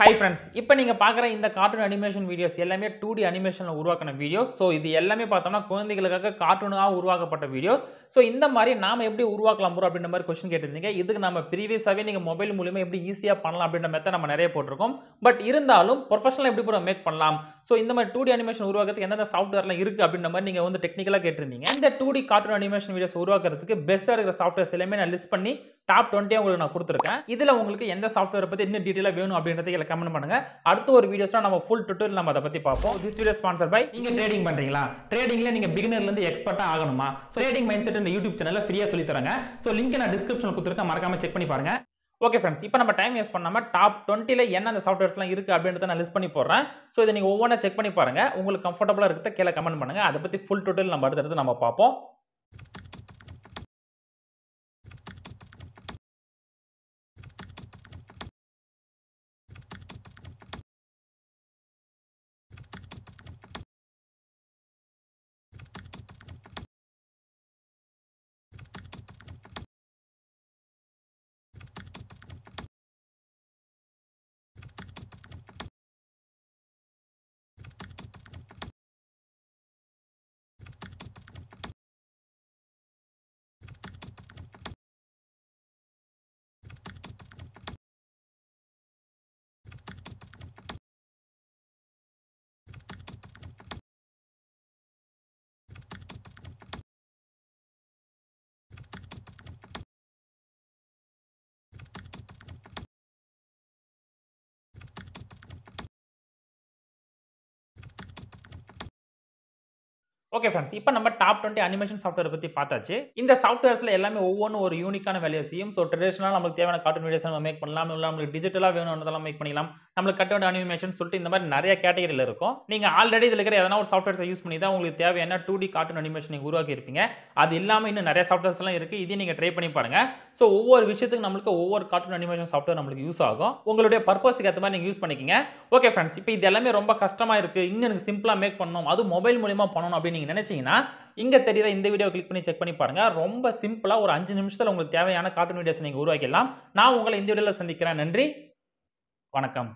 hi friends இப்போ நீங்கள் பார்க்குற இந்த கார்ட்டூன் அனிமேஷன் வீடியோஸ் எல்லாமே டூ டி அனிமேஷனில் உருவாக்கின வீடியோஸ் ஸோ இது எல்லாமே பார்த்தோம்னா குழந்தைகளுக்காக கார்ட்டூனாக உருவாக்கப்பட்ட வீடியோஸ் ஸோ இந்த மாதிரி நாம் எப்படி உருவாக்கலாம் ப்ரோ அப்படின்ற மாதிரி கொஸ்டின் கேட்டிருந்தீங்க இதுக்கு நம்ம ப்ரீவியஸாகவே நீங்கள் மொபைல் மூலியமாக எப்படி ஈஸியாக பண்ணலாம் அப்படின்ற மாதிரி நம்ம நிறைய போட்டிருக்கோம் பட் இருந்தாலும் ப்ரொஃபஷனல் எப்படி ப்ரோ மேக் பண்ணலாம் ஸோ இந்த மாதிரி டூ டி அனிமேஷன் உருவாக்கிறதுக்கு எந்தெந்த சாஃப்ட்வேர்லாம் இருக்குது அப்படின்ற மாதிரி நீங்கள் வந்து டெக்னிக்கலாக கேட்டிருந்தீங்க இந்த two D cartoon animation videos உருவாக்குறதுக்கு பெஸ்ட்டாக இருக்கிற சாஃப்ட்வேர்ஸ் எல்லாமே நான் லிஸ்ட் பண்ணி டாப் டுவெண்ட்டியாக உங்களுக்கு நான் கொடுத்துருக்கேன் இதில் உங்களுக்கு எந்த சாஃப்ட்வேர் பற்றி இன்னும் டீட்டெயிலாக வேணும் அப்படின்றத இல்லை கமெண்ட் பண்ணுங்க அடுத்த ஒரு வீடியோஸ்லாம் நம்ம ஃபுல் டுட்டோரியல் நம்ம அதை பற்றி பார்ப்போம் திஸ் வீடியோ ஸ்பான்சர் பை நீங்கள் ட்ரேடிங் பண்ணுறீங்களா ட்ரேடிங்கில் நீங்கள் பிகினர்லேருந்து எக்ஸ்பர்ட்டாக ஆகணுமா ஸோ ட்ரேடிங் மைண்ட் செட் இந்த யூடியூப் சேனலில் ஃப்ரீயாக சொல்லி தரேங்க ஸோ லிங்க் நான் டிஸ்கிரிப்ஷனில் கொடுத்துருக்கேன் மறக்காமல் செக் பண்ணி பாருங்க ஓகே ஃப்ரெண்ட்ஸ் இப்போ நம்ம டைம் வேஸ்ட் பண்ணாமல் டாப் டுவெண்ட்டியில் என்ன அந்த சாஃப்ட்வேர்ஸ்லாம் இருக்குது அப்படின்றத நான் லிஸ்ட் பண்ணி போடுறேன் ஸோ இதை நீங்கள் ஒவ்வொன்றா செக் பண்ணி பாருங்கள் உங்களுக்கு கம்ஃபர்டபுளாக இருக்கிறத கீழே கமெண்ட் பண்ணுங்கள் அதை பற்றி ஃபுல் டுட்டோரியல் நம்ம அடுத்தடுத்து நம்ம பார்ப்போம் ஓகே ஃப்ரெண்ட்ஸ் இப்போ நம்ம டாப் டுவெண்ட்டி அனிமேஷன் சாஃப்ட்வேர் பற்றி பார்த்தாச்சு இந்த சாஃப்ட்வேர்ஸில் எல்லாமே ஒவ்வொன்றும் ஒரு யூனிக்கான வேலையை செய்யும் ஸோ ட்ரெடிஷனாக நமக்கு தேவையான கார்ட்டூன் வீடியோஸ் நம்ம மேக் பண்ணலாம் இல்லை நம்மளுக்கு டிஜிட்டலாக வேணும்னதெல்லாம் மேக் பண்ணிக்கலாம் நம்மளுக்கு கட்ட வேண்டிய அனிமேஷன் சொல்லிட்டு இந்த மாதிரி நிறைய கேட்டகரியில் இருக்கும் நீங்கள் ஆல்ரெடி இதில் இருக்கிற எதனா ஒரு சாஃப்ட்வேர்ஸை யூஸ் பண்ணி தான் உங்களுக்கு தேவையான டூ டி கார்ட்டூன் அனிமேஷன் நீங்கள் உருவாக்கியிருப்பீங்க இருப்பீங்க அது இல்லாமல் இன்னும் நிறைய சாஃப்ட்வேர்ஸ்லாம் இருக்குது இதையும் நீங்கள் ட்ரை பண்ணி பாருங்கள் ஸோ ஒவ்வொரு விஷயத்துக்கு நம்மளுக்கு ஒவ்வொரு கார்ட்டூன் அனிமேஷன் சாஃப்ட்வேர் நம்மளுக்கு யூஸ் ஆகும் உங்களுடைய பர்பஸ்க்கு ஏற்ற மாதிரி நீங்கள் யூஸ் பண்ணிக்கிங்க ஓகே ஃப்ரெண்ட்ஸ் இப்போ இது எல்லாமே ரொம்ப கஷ்டமாக இருக்குது இன்னும் எனக்கு சிம்பிளாக மேக் பண்ணணும் அது மொபைல் மூலியமாக பண்ணணும் அப்படின்னு நீங்கள் நினச்சிங்கன்னா இங்கே தெரிகிற இந்த வீடியோ கிளிக் பண்ணி செக் பண்ணி பாருங்கள் ரொம்ப சிம்பிளாக ஒரு அஞ்சு நிமிஷத்தில் உங்களுக்கு தேவையான கார்ட்டூன் வீடியோஸ் நீங்கள் உருவாக்கிடலாம் நான் உங்களை இந்த வீடியோவில் சந்திக்கிறேன் நன்றி வணக்கம்